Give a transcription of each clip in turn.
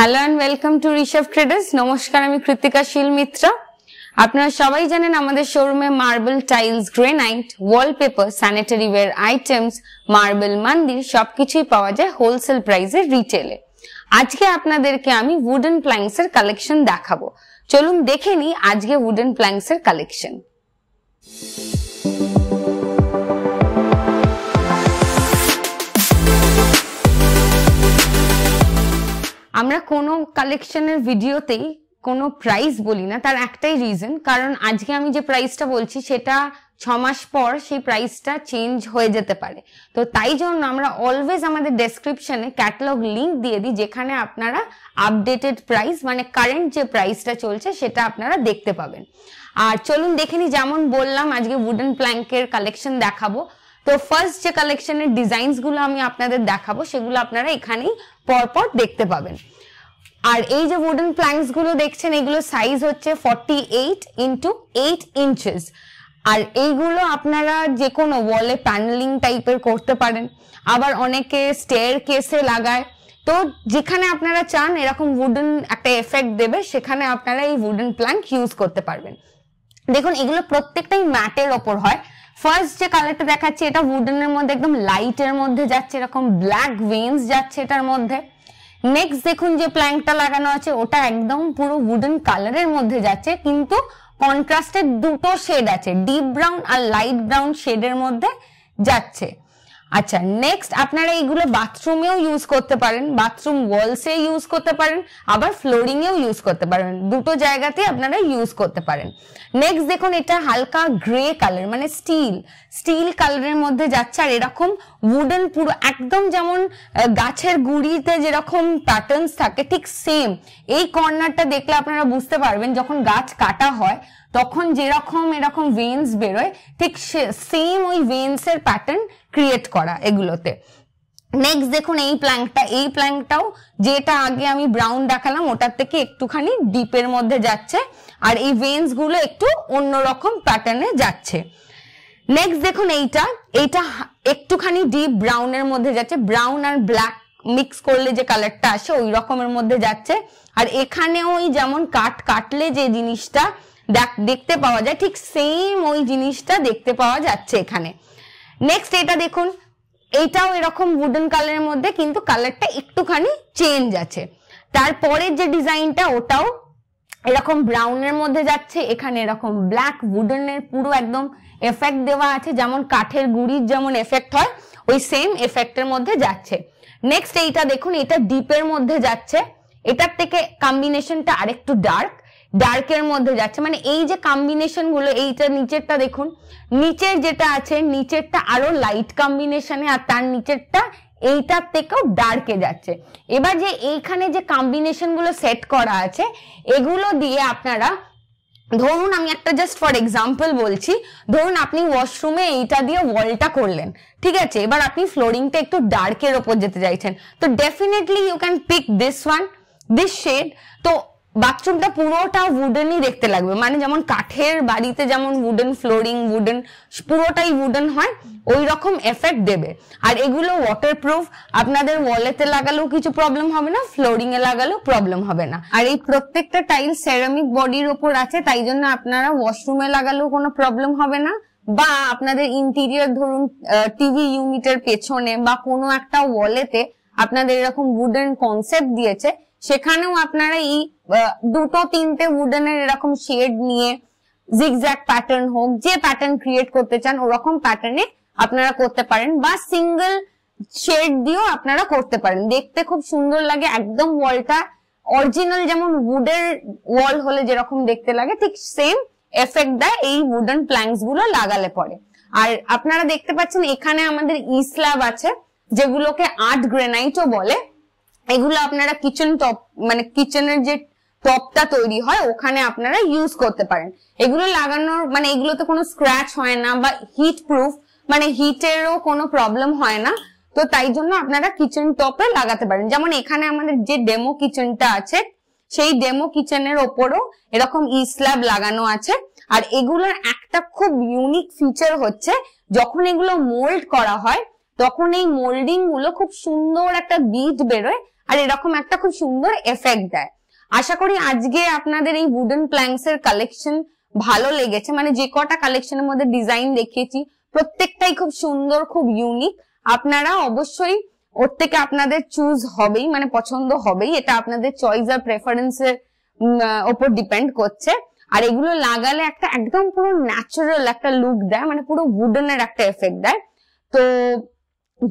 hello and welcome to Rishabh traders নমস্কার আমি কৃতিকা শীল মিত্রা আপনারা সবাই জানেন আমাদের শোরুমে marble tiles granite wallpaper sanitary ware items marble মান্দির সবকিছুই পাওয়া যায় হোলসেল প্রাইসে রিটেলে আজকে আপনাদেরকে আমি উডেন প্ল্যাঙ্কস এর কালেকশন দেখাবো চলুন দেখে নিই আজকে উডেন প্ল্যাঙ্কস এর কালেকশন আমরা কোনো কালেকশনের ভিডিওতেই কোনো প্রাইস বলি না তার একটাই রিজন কারণ আজকে আমি যে প্রাইসটা বলছি সেটা ছ মাস পর সেই প্রাইসটা চেঞ্জ হয়ে যেতে পারে তো তাই জন্য আমরা অলওয়েজ আমাদের ডেসক্রিপশনে ক্যাটালগ লিঙ্ক দিয়ে দিই যেখানে আপনারা আপডেটেড প্রাইস মানে কারেন্ট যে প্রাইসটা চলছে সেটা আপনারা দেখতে পাবেন আর চলুন দেখে নিই যেমন বললাম আজকে উডেন প্ল্যাঙ্কের কালেকশন দেখাবো তো ফার্স্ট যে কালেকশনের ডিজাইনস গুলো আমি আপনাদের দেখাবো সেগুলো আপনারা এখানেই পরপর দেখতে পাবেন আর এই যে উডেন প্ল্যাঙ্কস গুলো দেখছেন এগুলো সাইজ হচ্ছে forty eight into eight inches আর এইগুলো আপনারা যে কোনো ওয়ালে প্যানেলিং টাইপের করতে পারেন আবার অনেকে স্টেয়ার কেসে লাগায় তো যেখানে আপনারা চান এরকম উডেন একটা এফেক্ট দেবে সেখানে আপনারা এই উডেন প্ল্যাঙ্ক ইউজ করতে পারবেন দেখুন এগুলো প্রত্যেকটাই ম্যাটের ওপর হয় ফার্স্ট যে কালারটা দেখাচ্ছি এটা উডেনের মধ্যে একদম লাইটের মধ্যে যাচ্ছে এরকম ব্ল্যাক ভেন্স যাচ্ছে এটার মধ্যে নেক্সট দেখুন যে প্ল্যাঙ্কটা লাগানো আছে ওটা একদম পুরো উডেন কালারের মধ্যে যাচ্ছে কিন্তু কন্ট্রাস্টের দুটো শেড আছে ডিপ ব্রাউন আর লাইট ব্রাউন শেডের মধ্যে যাচ্ছে আচ্ছা নেক্সট আপনারা এইগুলো বাথরুমেও ইউজ করতে পারেন বাথরুম ওয়ালসে ইউজ করতে পারেন আবার ফ্লোরিংয়েও ইউজ করতে পারেন দুটো জায়গাতে আপনারা ইউজ করতে পারেন নেক্সট দেখুন এটা হালকা গ্রে কালার মানে স্টিল স্টিল কালারের মধ্যে যাচ্ছে আর এরকম উডেন পুরো একদম যেমন গাছের গুড়িতে যেরকম প্যাটার্নস থাকে ঠিক সেম এই কর্নারটা দেখলে আপনারা বুঝতে পারবেন যখন গাছ কাটা হয় তখন যেরকম এরকম ভেন্স বেরোয় ঠিক সেম ওই ভেন্সের প্যাটার্ন ক্রিয়েট করা এগুলোতে নেক্সট দেখুন এই প্ল্যাঙ্কটা এই প্ল্যাঙ্কটাও যেটা আগে আমি ব্রাউন দেখালাম ওটার থেকে একটুখানি ডিপের মধ্যে যাচ্ছে আর এই ভেন্সগুলো একটু অন্যরকম প্যাটার্নে যাচ্ছে নেক্সট দেখুন এইটা এইটা একটুখানি ডিপ ব্রাউনের মধ্যে যাচ্ছে ব্রাউন আর ব্ল্যাক মিক্স করলে যে কালারটা আসে ওই রকমের মধ্যে যাচ্ছে আর এখানেও ওই যেমন কাট কাটলে যে জিনিসটা দেখতে পাওয়া যায় ঠিক সেম ওই জিনিসটা দেখতে পাওয়া যাচ্ছে এখানে নেক্সট এটা দেখুন এইটাও এরকম উডেন কালারের মধ্যে কিন্তু কালারটা একটুখানি চেঞ্জ আছে তারপরের যে ডিজাইনটা ওটাও এরকম ব্রাউনের মধ্যে যাচ্ছে এখানে এরকম ব্ল্যাক উডেনের পুরো একদম এফেক্ট দেওয়া আছে যেমন কাঠের গুড়ির যেমন এফেক্ট হয় ওই সেম এফেক্টের মধ্যে যাচ্ছে নেক্সট এইটা দেখুন এটা ডিপের মধ্যে যাচ্ছে এটার থেকে কম্বিনেশনটা আরেকটু ডার্ক ডার্কের মধ্যে যাচ্ছে মানে এই যে কম্বিনেশনগুলো এইটা নিচেরটা দেখুন নিচের যেটা আছে নিচেরটা আরো লাইট কম্বিনেশনে আর তার নিচেরটা এইটার থেকেও ডার্কে যাচ্ছে এবার যে এইখানে যে কম্বিনেশনগুলো সেট করা আছে এগুলো দিয়ে আপনারা ধরুন আমি একটা জাস্ট ফর এক্সাম্পল বলছি ধরুন আপনি ওয়াশরুমে এইটা দিয়ে ওয়ালটা করলেন ঠিক আছে এবার আপনি ফ্লোরিংটা একটু ডার্কের ওপর যেতে চাইছেন তো definitely you can pick this one this shade তো বাথরুমটা পুরোটা উডেনই দেখতে লাগবে মানে যেমন কাঠের বাড়িতে যেমন উডেন ফ্লোরিং উডেন পুরোটাই উডেন হয় ওই রকম এফেক্ট দেবে আর এগুলো ওয়াটারপ্রুফ আপনাদের ওয়ালেতে লাগালেও কিছু প্রবলেম হবে না ফ্লোরিং এ লাগালেও প্রবলেম হবে না আর এই প্রত্যেকটা টাইল সেরামিক বডির ওপর আছে তাই জন্য আপনারা ওয়াশরুমে লাগালেও কোনো প্রবলেম হবে না বা আপনাদের ইন্টিরিয়ার ধরুন টিভি ইউনিটের পেছনে বা কোনো একটা ওয়ালেতে আপনাদের এরকম উডেন কনসেপ্ট দিয়েছে সেখানেও আপনারা এই দুটো তিনটে উডেনের এরকম শেড নিয়ে জিগজ্যাক প্যাটার্ন হোক যে প্যাটার্ন ক্রিয়েট করতে চান ওরকম প্যাটার্নে আপনারা করতে পারেন বা সিঙ্গেল শেড দিয়েও আপনারা করতে পারেন দেখতে খুব সুন্দর লাগে একদম ওয়ালটা অরিজিনাল যেমন উডের ওয়াল হলে যেরকম দেখতে লাগে ঠিক সেম এফেক্ট দেয় এই উডেন প্ল্যাঙ্কস গুলো লাগালে পরে আর আপনারা দেখতে পাচ্ছেন এখানে আমাদের ইসলাব আছে যেগুলোকে আর্ট গ্রেনাইটও বলে এগুলো আপনারা কিচেন টপ মানে কিচেনের যে টপটা তৈরি হয় ওখানে আপনারা ইউজ করতে পারেন এগুলো লাগানোর মানে এগুলোতে কোনো স্ক্র্যাচ হয় না বা হিট প্রুফ মানে হিটেরও কোনো প্রবলেম হয় না তো তাই জন্য আপনারা কিচেন টপে লাগাতে পারেন যেমন এখানে আমাদের যে ডেমো কিচেনটা আছে সেই ডেমো কিচেনের ওপরও এরকম ইস্ল্যাব লাগানো আছে আর এগুলোর একটা খুব ইউনিক ফিচার হচ্ছে যখন এগুলো মোল্ড করা হয় তখন এই মোল্ডিং গুলো খুব সুন্দর একটা বিট বেরোয় আর এরকম একটা খুব সুন্দর এফেক্ট দেয় আশা করি আজকে আপনাদের এই উডেন প্ল্যাঙ্কস এর কালেকশন ভালো লেগেছে মানে যে কটা কালেকশনের মধ্যে ডিজাইন দেখিয়েছি প্রত্যেকটাই খুব সুন্দর খুব ইউনিক আপনারা অবশ্যই ওর থেকে আপনাদের চুজ হবেই মানে পছন্দ হবেই এটা আপনাদের চয়েস আর প্রেফারেন্স এর ওপর ডিপেন্ড করছে আর এগুলো লাগালে একটা একদম পুরো ন্যাচারাল একটা লুক দেয় মানে পুরো উডেন এর একটা এফেক্ট দেয় তো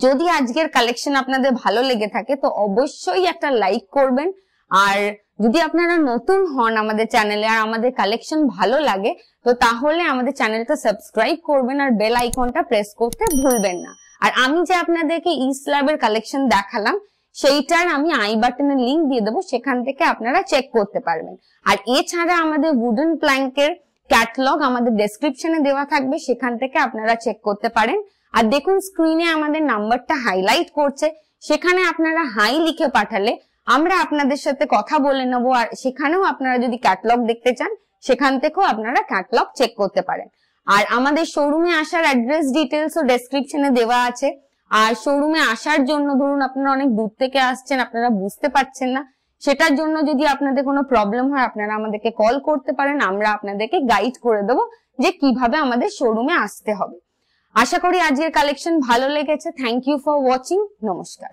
যদি আজকের কালেকশন আপনাদের ভালো লেগে থাকে তো অবশ্যই একটা লাইক করবেন আর যদি আপনারা নতুন হন আমাদের চ্যানেলে আর আমাদের কালেকশন ভালো লাগে তো তাহলে আমাদের চ্যানেলটা সাবস্ক্রাইব করবেন আর বেল আইকনটা প্রেস করতে ভুলবেন না আর আমি যে আপনাদেরকে ইসলাবের কালেকশন দেখালাম সেইটার আমি আই বাটনের লিঙ্ক দিয়ে দেবো সেখান থেকে আপনারা চেক করতে পারবেন আর এছাড়া আমাদের উডেন প্ল্যাঙ্কের ক্যাটলগ আমাদের ডেসক্রিপশনে দেওয়া থাকবে সেখান থেকে আপনারা চেক করতে পারেন আর দেখুন স্ক্রিনে আমাদের নাম্বারটা হাইলাইট করছে সেখানে আপনারা হাই লিখে পাঠালে আমরা আপনাদের সাথে কথা বলে নেব আর সেখানেও আপনারা যদি ক্যাটলগ দেখতে চান সেখান থেকেও আপনারা ক্যাটলগ চেক করতে পারেন আর আমাদের শোরুমে আসার অ্যাড্রেস ডিটেলস ও ডেসক্রিপশনে দেওয়া আছে আর শোরুমে আসার জন্য ধরুন আপনারা অনেক দূর থেকে আসছেন আপনারা বুঝতে পারছেন না সেটার জন্য যদি আপনাদের কোনো প্রবলেম হয় আপনারা আমাদেরকে কল করতে পারেন আমরা আপনাদেরকে গাইড করে দেবো যে কিভাবে আমাদের শোরুমে আসতে হবে আশা করি আজকের কালেকশন ভালো লেগেছে থ্যাংক ইউ ফর ওয়াচিং নমস্কার